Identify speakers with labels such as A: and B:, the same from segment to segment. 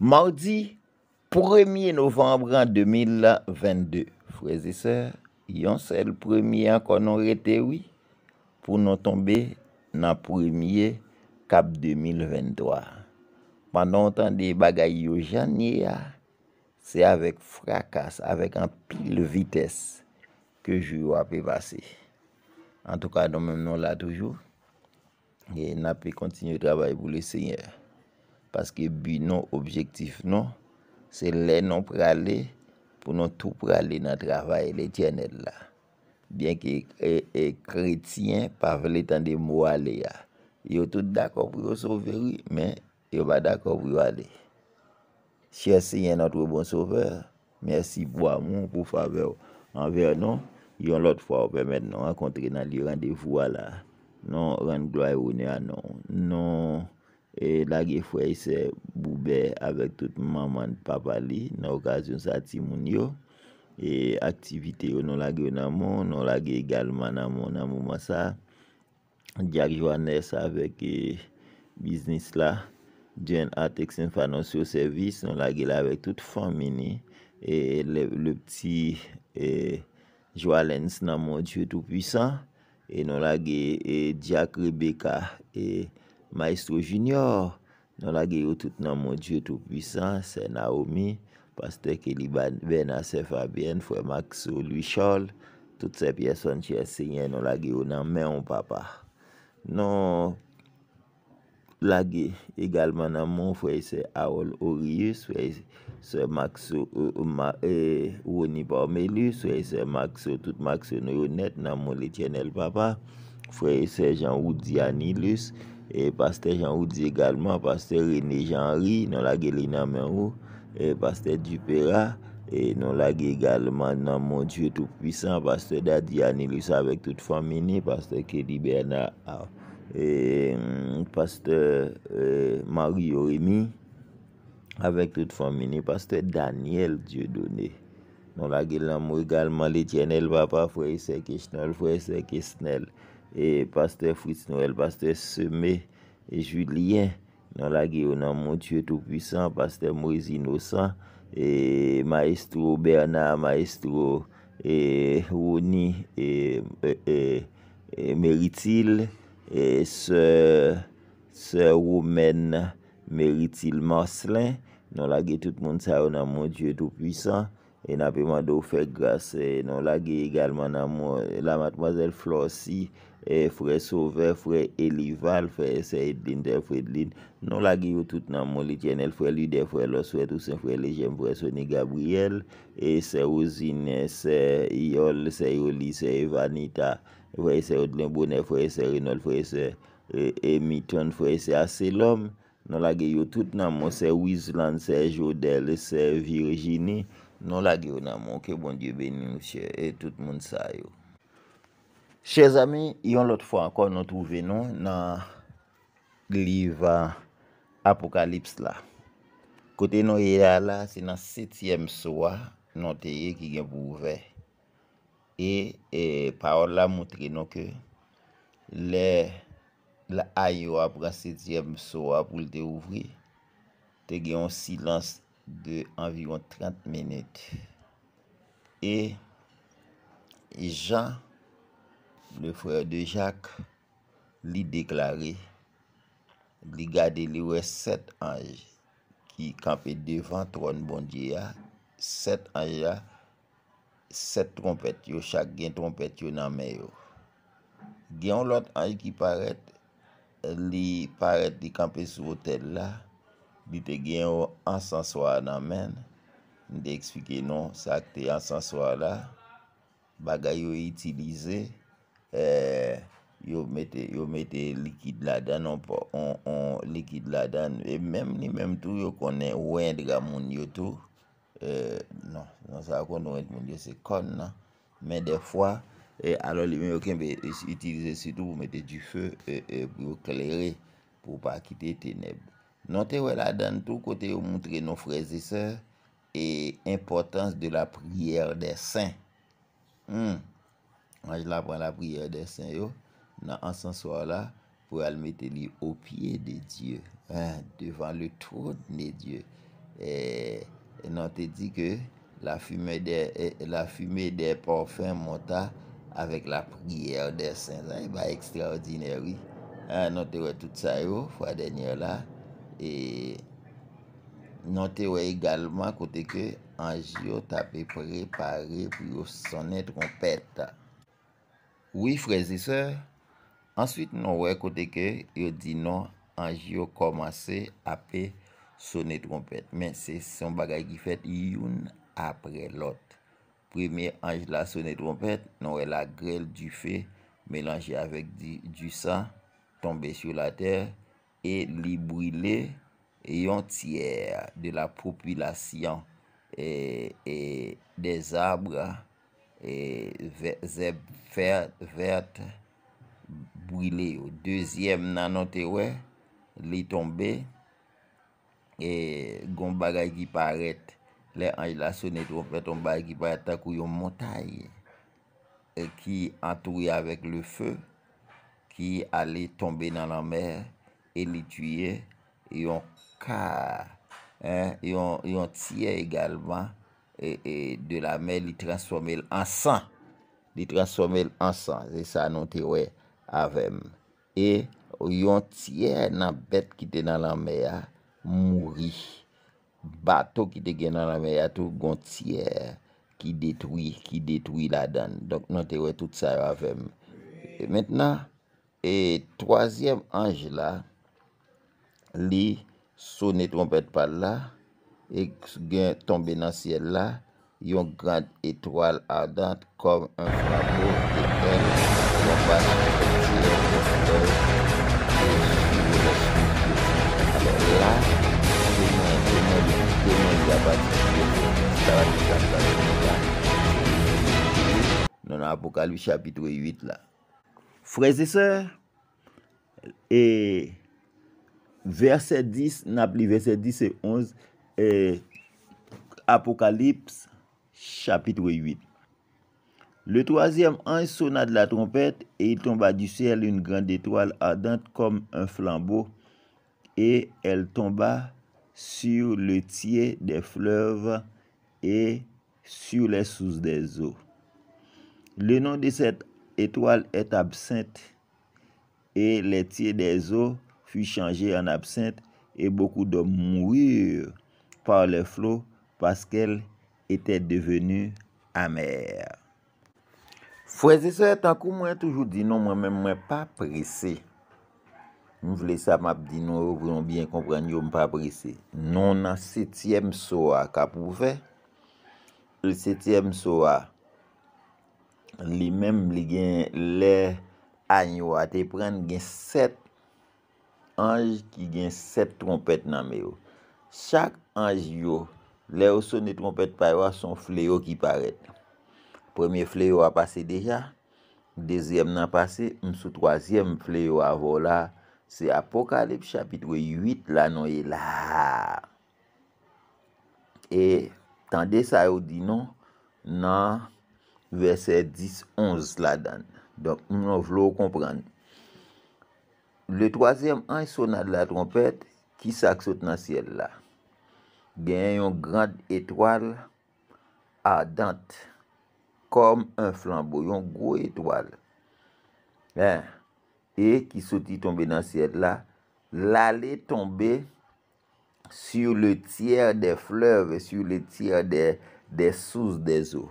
A: Moudi, 1e novembre an 2022, freze se, yon sel 1e konon rete oui, pou nou tombe nan 1e kap 2023. Pan nou tan de bagay yo janye ya, se avek frakas, avek an pil vites, ke jou api vase. An tou ka, nou men nou la toujou, e nan api kontinu trabay pou le seigneur. Paske bi nou objektif nou. Se le nou prale pou nou tou prale nan travaye le tjenet la. Bien ki e, e kretien pa vele tan de mou ale ya. Yo tout dakobri yo soveri men yo ba dakobri yo ale. Chersen yon nou tou bon sover. Mersi pou amon pou fave anver nou. Yon lot fave men nou akontre nan li yon randevou ala. Nou rande gloye yon ya nou. Nou... e lage fwey se boube avek tout maman papali nan okasyon sa timoun yo e aktivite yo nan lage nan moun nan lage egalman nan moun nan mouman sa diak Joannes avek e, biznis la jen atek sen fanosyo servis nan lage la avek tout famini e le pti e Joallens nan moun diwe tout pwisan e nan lage diak e, Rebecca e Maestro Junior, nan lage yo tout nan mon dieu tout pwisan, se Naomi, paste ke libe na se Fabienne, fwe Maxou Louis Chol, tout se piè son chè sènyè nan lage yo nan mè ou papa. Nan lage, egalman nan mon fwe se Aoul Oryus, fwe se Maxou euh, Wounipaomelus, euh, fwe se Maxou, tout Maxou nou yo net nan moun lè tè nè l'papa, fwe se Jean-Roudianilus, E paste Jean Routes egalman, paste René Jean-Henri, non lage li nanmen ou, paste Dupérat, non lage egalman nan Mon Dieu Tout-Puissant, paste Dadi Anilus avèk tout famini, paste Kedi Bernard, paste Mario Rémy avèk tout famini, paste Daniel Dieu Donné, non lage nanmen egalman li tjenel vapa, fweye se kishnel, fweye se kishnel. E Pastè Fritz Noel, Pastè Semé, Julien, nan lage yonan Mon Dieu Tout-Puissant, Pastè Moïse Innocent, e Maestro Bernard, Maestro e Rony, Meritil, Sœur Romaine, Meritil Marcelin, nan lage tout moun sa yonan Mon Dieu Tout-Puissant. E napi man do fe grase, nou lage egalman nanmou, la Matmazel Flossi, e fre Sove, fre Elival, fre Ese Edlin, fre Edlin, nou lage yo tout nanmou, li tjenel, fre Lide, fre Los, fre Tousen, fre Lejem, fre Soni Gabriel, e se Ozine, se Iol, se Ioli, se Evanita, fre Ese Odlin, fre Ese Renol, fre Emi Ton, fre Ese Asselom, nou lage yo tout nanmou, se Wislan, se Jodel, se Virginie, Non la gyo nan moun ke bon dieu beni monsye e tout moun sa yo. Che zami, yon lot fwa akon nou touve nou nan gliva apokalips la. Kote nou e ya la, se nan setyem soa, non te ye ki gen pou ouve. E, e paon la moutre nou ke le ay yo apra setyem soa pou l de ouvri. Te gen yon silans. de anviron 30 menite. E, Jean, le frè de Jacques, li deklare, li gade li wè set anj, ki kampe devan tron bondye ya, set anj ya, set trompet yo, chak gen trompet yo nan men yo. Gen lot anj ki paret, li paret li kampe sou hotel la, li te gen yo ansanswa nan men, ni de ekspike non, sa akte ansanswa la, baga yo itilize, eh, yo mette likid la dan, yo mette likid la dan, e menm ni menm tou, yo konen wend ga moun yo tou, e, nan non sa akon wend moun yo, se kon nan, men defwa, e, alo li menm yo ken be itilize si tou, pou mette di fe, e, pou yo kleri, pou pa kite teneb, Non te wè la dan tout kote yo mountre nou freze se E importans de la prier de sen Anj la pran la prier de sen yo Nan ansan swa la pou al mette li ou piye de dieu Devan le trou de ne dieu Non te di ke la fume de porfen monta Avèk la prier de sen Zan y ba ekstraordinè wè ah, Non te wè tout sa yo Fwa den yo la E notè wè egalman kote ke anj yo tapè pre pare pou yo sone trompet. Ouwi frezise, answit nan wè kote ke yo di nan anj yo komanse apè sone trompet. Men se son bagay ki fet youn apre lot. Primer anj la sone trompet nan wè la grel du fe melanje avèk du san tombe sou la terre. E li brilè yon tièr de la popilasyon. E de zabre zèb vert brilè. Dezyèm nanote wè, li tombe. E gom bagay ki paret. Le anj la sonet wè tom bagay ki paret takou yon montay. E ki antouye avèk le fè. Ki alè tombe nan la mèr. e li tuye yon kar, yon tiye egalvan, e de la me li transforme l'ansan, li transforme l'ansan, se sa nan tewe avem, e yon tiye nan bet ki te nan la me ya, mouri, bato ki te gen nan la me ya, yon tiye ki detwi, ki detwi la dan, nan tewe tout sa avem, et maintenant, et troisième ange la, Li, son etronpet pa la, e gen tombe nan siel la, yon grand etroal ardant, kom an frapo eten, yon vat mwen chile, an fote, an fote mwen fote, an fote mwen fote, an fote mwen fote, an fote mwen fote, an fote mwen fote, an fote mwen fote, nan apokalvi chapitre 8 la. Fraise se, e... Verset 10, napli verset 10 et 11, eh, Apokalips, chapitre 8. Le toasyem anj sona de la trompet, e y tomba du ciel un grand etoal adant kom un flambo, e el tomba sur le tie de fleuve e sur le sous des eaux. Le nan de set etoal et absente e le tie des eaux fwi chanje an absente e bokou do mwir par non, non, le flo paske el ete devenu amèr. Fweze se, tankou mwen toujou di nou mwen mwen mwen pa presè. Mwen vle sa map di nou vounon bien kompran yo mwen pa presè. Nou nan setyèm soa ka pou fè. Le setyèm soa li mèm li gen le anyo a te pren gen set Anj ki gen set trompet nan me yo. Chak anj yo, le ou sone trompet paywa, son fleyo ki paret. Premier fleyo a pase deja. Dezyem nan pase, m sou troasyem fleyo a vola. Se apokalep chapitwe yuit la nou ye la. E tan de sa yo di nou, nan verse 10-11 la dan. Donk m nou vlo ou komprenn. Le toazem an y sona de la trompet ki sak sote nan sied la. Gen yon grand etoal adant kom un flambo, yon gro etoal. E ki soti tombe nan sied la, lale tombe sur le tiyer de flev, sur le tiyer de sous de zo.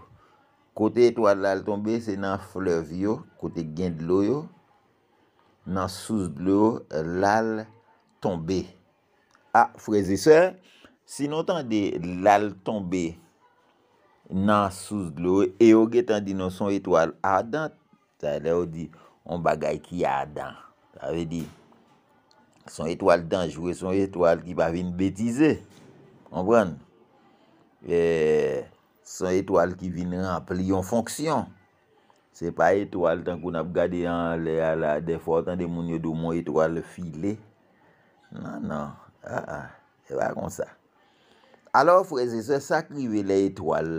A: Kote etoal lale tombe se nan flev yo, kote gen de lo yo. nan souse blo, lal tombe. A, freze se, si nou tan de lal tombe, nan souse blo, e yo getan di nou son etoal adan, sa e de ou di, on bagay ki adan. Sa ve di, son etoal dan jvou e son etoal ki ba vin betize. Anbran? E, son etoal ki vin ren apri yon fonksyon. Se pa etoal tan kou nap gade an le a la defotan de moun yo do moun etoal file. Nan nan, a a, e wakon sa. Alo fwese se sakrive le etoal,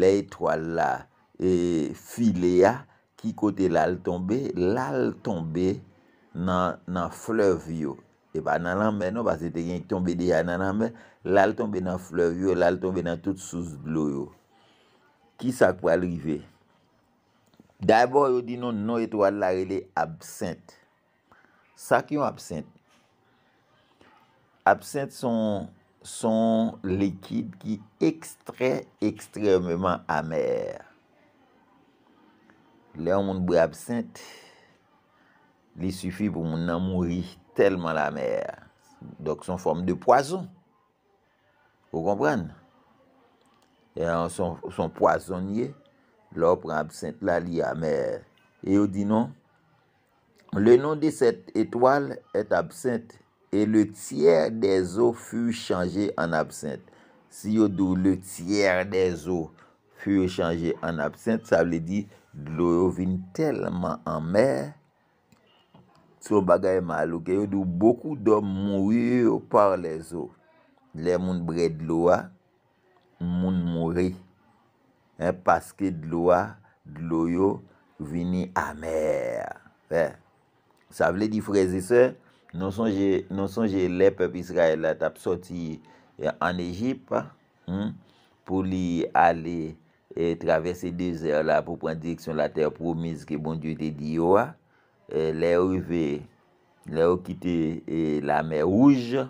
A: le etoal la e, file ya, ki kote lal tombe, lal tombe nan flev yo. E pa nan lambe nou, pa se te genk tombe de ya nan lambe, lal tombe nan flev yo, lal tombe nan tout sous blou yo. Ki sakwa lrive? Dabo yo di nou, nou eto wad la re le absente. Sa ki yo absente. Absente son likid ki ekstrem, ekstrememan amer. Le yon moun bou absente, li sufi pou moun nan mouri telman lamer. Dok son form de poason. Ou kompran? Son poasonye. la ou pran absente la li a mer e ou di nou le nou di set etoal et absente e le tiyer de zo fuy chanje an absente si yo dou le tiyer de zo fuy chanje an absente sa vle di lo yo vin telman an mer sou bagay malouke yo dou boku do mouye ou par le zo le moun bred lo a moun mouye Paske d'lo a, d'lo yo, vini a mer. Sa vle di freze se, nonsonje le pep Israel la tap soti an Egypt, pou li ale travesse dezer la pou pran direksyon la ter promis ke bon diyo te diyo a, le ou kite la mer rouge,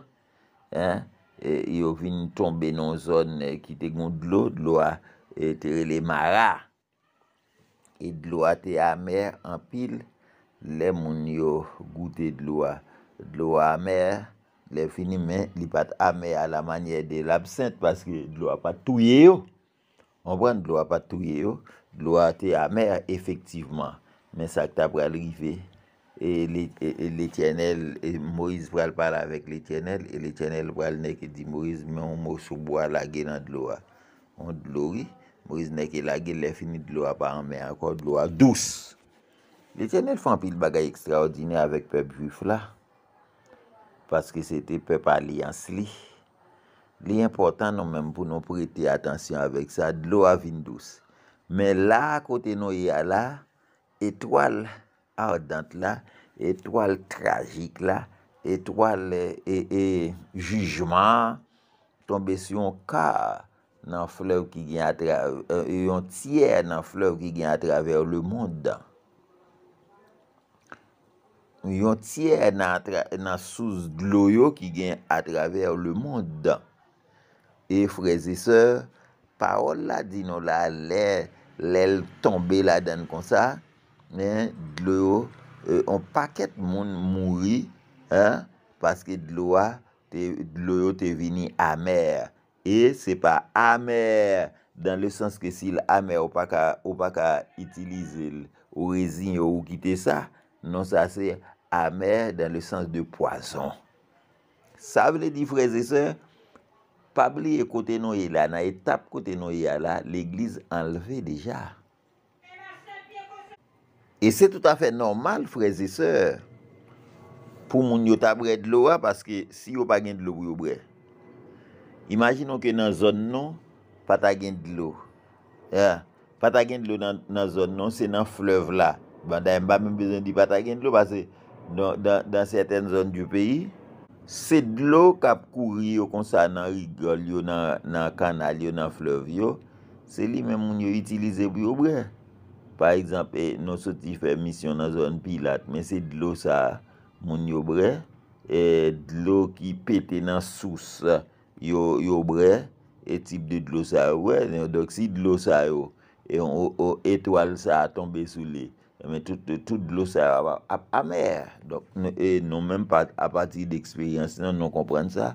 A: yo vini tombe nan zon kite goun d'lo, d'lo a, E tere le mara. E dlo a te amè, an pil, le moun yo goutè dlo a. Dlo a amè, le fini men, li pat amè a la manye de l'absent, paske dlo a pat touye yo. Anpwen dlo a pat touye yo, dlo a te amè efektiveman. Men sak ta pral rifè. E le e, e tjenel, e Moïse pral pral avèk le tjenel, e le tjenel pral nek e di Moïse, men mou mou soubo a lage nan dlo a. On dlo ri, Mwiz neke la gil lè fini dlo apan mè anko, dlo apan dous. Lè tè nè l'fanpil bagay ekstraordinè avèk pep juf la. Paske sè te pep alians li. Li important nou mèm pou nou prété atansyon avèk sa, dlo apan dous. Mè la kote nou yal la, etwal ardant la, etwal tragik la, etwal e jujman, tombe syon ka a. nan flev ki gen a traver, euh, euh, yon tiyè nan flev ki gen a traver le moun dan. Yon tiyè nan souz gloyo ki gen a traver le moun dan. E freze se, parol la di nou la lè, lèl tombe la den kon sa, dlo yo, an paket moun mouri, an, paske dlo yo te vini amèr, E se pa amèr dan le sens ke sil amèr ou pa ka itilize ou rezine ou ou kite sa. Non sa se amèr dan le sens de poason. Sa vle di freze se, pabli e kote nouye la, na e tap kote nouye la, l'eglise enleve deja. E se tout afe normal freze se, pou moun yo tabre dlo a, paske si yo pa gen dlo brio brel. Imaginon ke nan zon nou, pata gen dlo. Pata gen dlo nan zon nou, se nan flev la. Banday mba mwen bezon di pata gen dlo, parce nan seten zon du peyi. Se dlo kap kouri yo konsa nan rigol yo, nan kanal yo, nan flev yo, se li men moun yo itilize biyo bre. Par exemple, eh, non soti fe misyon nan zon pilat, men se dlo sa moun yo bre. E dlo ki pete nan sous sa, yo bre, e tip de glosa ou we, dok si glosa ou, etoal sa a tombe sou le, eh tout glosa ou a amer, nou men a pati d'eksperyans, nou nou komprende sa,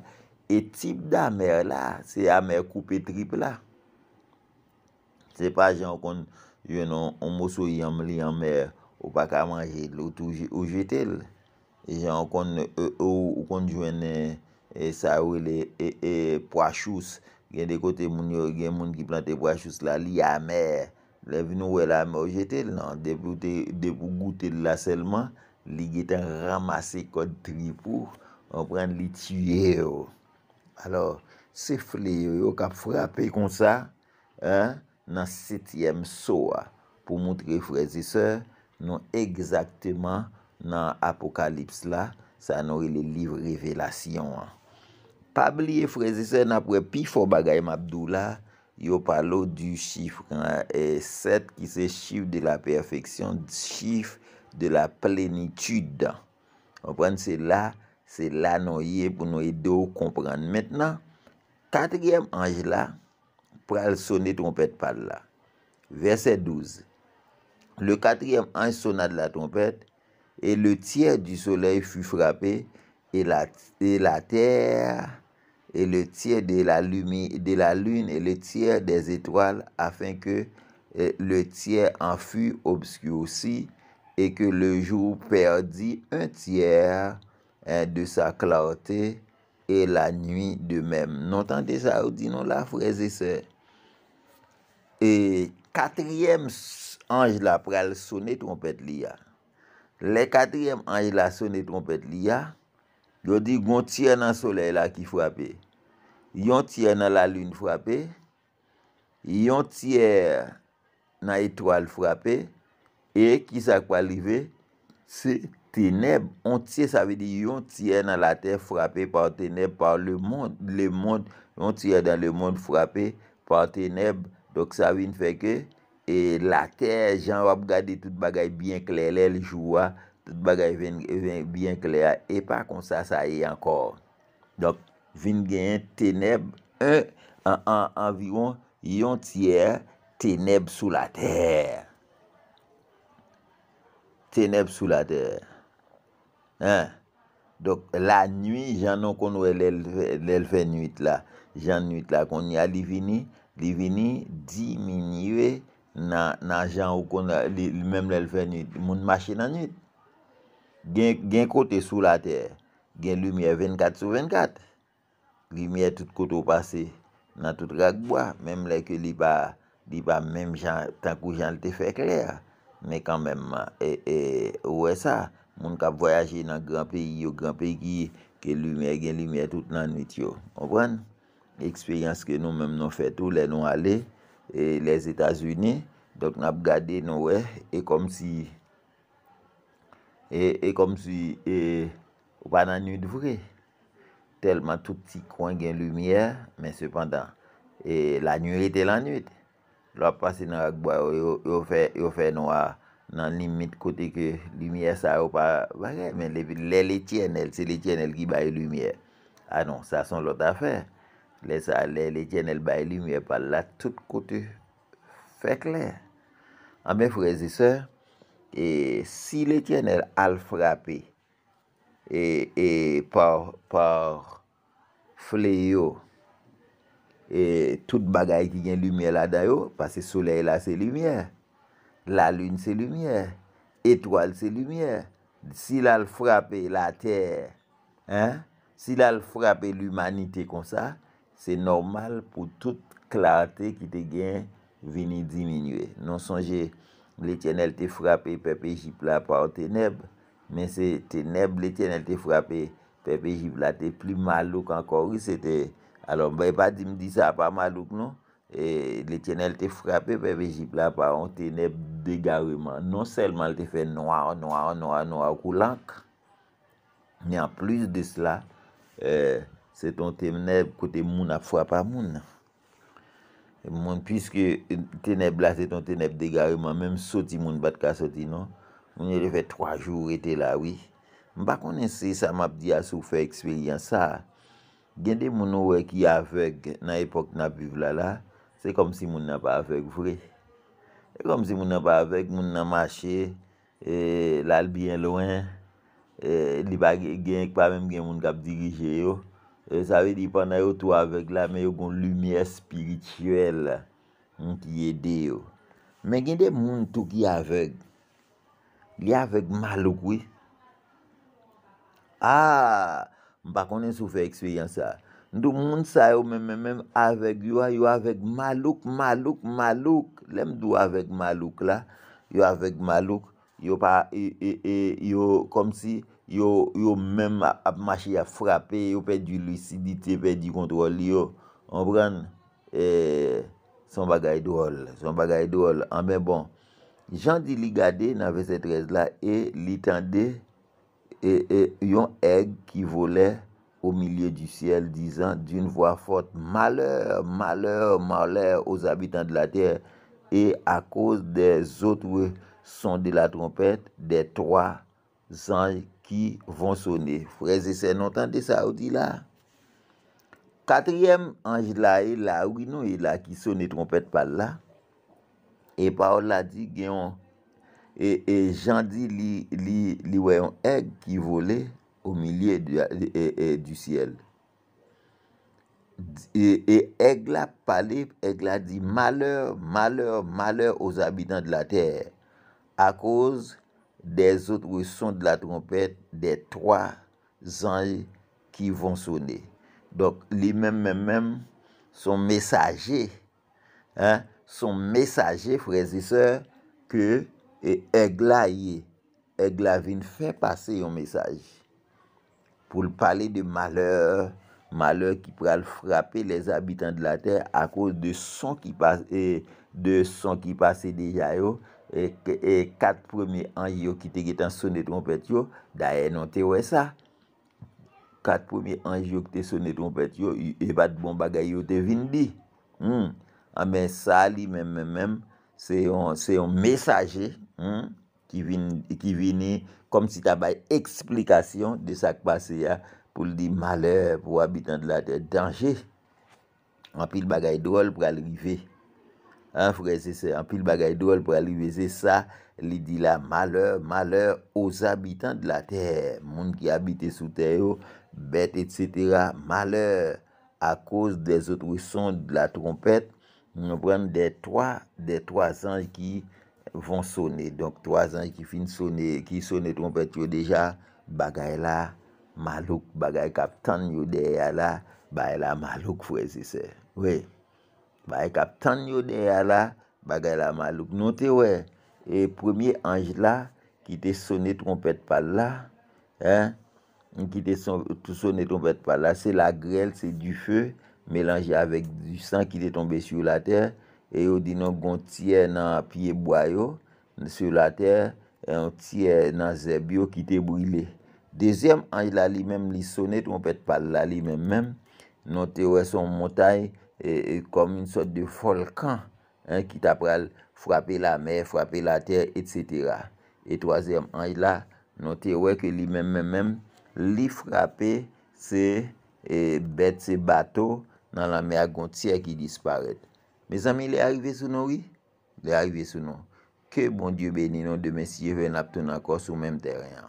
A: e tip d'amer la, se amer koupe tripla, se pa jan kon, jwen an moso yam li amer, ou pa ka manje, ou jwetel, e jan kon, e, e, ou kon jwen e, E sa ou e, e, e poachous. Gen de kote moun yo gen moun ki plante poachous la li a mer. Le vinou we la mer jetel nan. De pou goutel la selman. Li geten ramase kod tripou. On pren li tiyè yo. Alors, se fle yo yo kap frape kon sa. Nan setyem so a. Po moun tre frezi se. Non egzakteman nan apokalips la. Sa nou e li liv revelasyon a. Pabliye freze se napre pi fo bagay mabdou la, yo palo du chifre. E set ki se chifre de la perfeksyon, chifre de la plenitude. Oprende, se la, se la nouye pou nouye dou komprende. Metna, katryem anj la, pral sone trompet pal la. Verset 12. Le katryem anj sona de la trompet, e le tiyer du solei fuy frape, e la terre, et le tiers de la lune et le tiers des étoiles, afin que eh, le tiers en fût obscur aussi, et que le jour perdit un tiers de sa clarté et la nuit de même. Non tant des sardines, non la fraise et c'est. Et quatrième ange la pral sonné trompette lia. Le quatrième ange la sonné trompette lia, Yo di, gon tiè nan sole la ki frapè, yon tiè nan la loun frapè, yon tiè nan etwal frapè, e ki sa kwa li ve, se teneb, yon tiè sa ve di yon tiè nan la tè frapè par teneb par le moun, le moun, yon tiè nan le moun frapè par teneb, dok sa ve ne feke, e la tè, jan wap gade tout bagay bien klelel jouwa, bagay ven bien kler, e pa kon sa, sa e ankor. Dok, vin gen teneb, an, e, an, anviron, yon tiyer, teneb sou la ter. Teneb sou la ter. Hein? Dok, la nwi, janon kon wè lèl fè nwit la, jan nwit la kon ya, li vini, li vini, di minye, nan, nan jan wè kon la, li, mèm lèl fè nwit, moun machè nan nwit. gen kote sou la ter, gen lumiye 24 sou 24, lumiye tout koto pase, nan tout ragboa, menm le ke liba, liba menm jan, tan kou jan te fe kre, menm kan menm, e, e, ouwe sa, moun kap voyaje nan gran peyi yo, gran peyi ki, gen lumiye, gen lumiye tout nan mit yo, moun pran, ekspeyans ke nou menm nou fe tou, le nou ale, e, les Etats-Unis, dot nan ap gade nou we, e kom si, E, e kom si, e, ou pa nan nwit vre, telman tout si kwen gen lumiè, men sepantan, e lan nwit e lan nwit. Lwa pasi nan akbwa yo fey noa, nan limit kote ke lumiè sa ou pa vare, men le li tjenel, se li tjenel ki bay lumiè. A non, sa son lot a fey. Le sa, le li tjenel bay lumiè, pa la tout kote fek le. A men freze se, E si le kene al frapi e, e par fleyo e tout bagay ki gen lumiye la dayo pase soley la se lumiye la luni se lumiye etwal se lumiye si la frapi la tere si la frapi l'umanite kon sa se normal pou tout klarte ki te gen vini diminue non sonje le tjenel te frapè pepe Jibla pa an teneb, men se teneb le tjenel te frapè, pepe Jibla te pli malouk an kory, se te, alon mbè pa di mdi sa pa malouk nou, e, le tjenel te frapè, pepe Jibla pa an teneb degareman, non selman te fè noua noua noua noua kou lank, men an plus de sla, eh, se ton teneb kote moun ap fwa pa moun. Mwen pwiske teneb la se ton teneb degareman, menm soti moun bat ka soti non, mwenye le fe 3 jour ete la wi. Mba kone se sa map di asou fe eksperyans sa, gen de moun wè ki avèk nan epok nan piv lala, se kom si moun nan pa avèk vre. Se kom si moun nan pa avèk, moun nan mache, e, lal bien loin, e, li bag gen ek pa menm gen moun kap dirije yo. E savi di pwanda yo tou avek la, men yo kon lumiye spirityel la, mwen ki yede yo. Men gen de moun tou ki avek, li avek malouk we. A, mpa konen soufe ekspeyans a. Ndou moun sa yo men men men, avek yo, yo avek malouk, malouk, malouk. Lem dou avek ah, malouk la, yo avek malouk, yo pa, yo kom si... Yo men ap mache a frape, yo pe di lucidite, pe di kontrol, yo anbran eh, son bagay do ol. Son bagay do ol, anbe bon. Jan di li gade nan ve se trez la, e li tende e, e, yon egg ki vole au milye di siel, dizan d'youn voa fote, maler, maler, maler, os abitan de la ter, e a koz de zot we son de la trompet, de troa zanj. Ki von sone. Freze se nontande sa ou di la. Katriyem anj la e la. Ou ino e la. Ki sone trompet pal la. E pa ou la di gen. E, e jan di li. Li weyon eg. Ki vole. Ou milie du siel. E, e, e eg la palip. Eg la di maleur. Maleur. Maleur. Os abidant de la ter. A koz. Des outre son de la trompet, des 3 anj ki von sonne. Donk, li men men men son mesaje, son mesaje freze se, ke e glaye, e glavine fè pase yon mesaje. Pou l pale de maleur, maleur ki pral frape les abitan de la ter a kouz de son ki pase de yayo, E, e kat premi anji yo ki te getan sone ton pet yo, da e non te wè sa. Kat premi anji yo ki te sone ton pet yo, e bat bon bagay yo te vin li. Hmm. A men sa li men men men, se yon mesaje hmm, ki vin ni, kom si tabay eksplikasyon de sa kwa se ya pou li di malè, pou wabit an de la te dange. An pi l bagay drol pou alrive. An pi l bagay droul pou aliveze sa, li di la malheur, malheur os abitan de la ter, moun ki abite sou ter yo, bet et cetera, malheur a koz de zotre son de la trompet, moun pren de 3, de 3 anj ki von sone. Donk 3 anj ki fin sone trompet yo deja bagay la malouk, bagay kap tan yo der ya la, bagay la malouk freze se. ba e kap tan yon e ala bagay la malouk. Non te we, e premier anj la, ki te sone trompet pal la, he, ki te sone trompet pal la, se la grel, se du feu, melanje avèk du san ki te tombe sou la ter, e yo di nou gon tiè nan piye bwayo, sou la ter, e yon tiè nan zèbyo ki te brile. Dezyem anj la li mèm li sone trompet pal la li mèm mèm, non te we son montay, E, e kom yon sot de folkan ki tap pral frapè la mer, frapè la ter, etc. E toazèm anj la, notè wè ke li mèm mèm mèm, li frapè se e, bèt se bato nan la mer gontsiè ki disparet. Me zami, li arrivé sou nou? Li arrivé sou nou. Ke bon Diyo bèni nou de mesye ven ap ton akor sou mèm ter yon.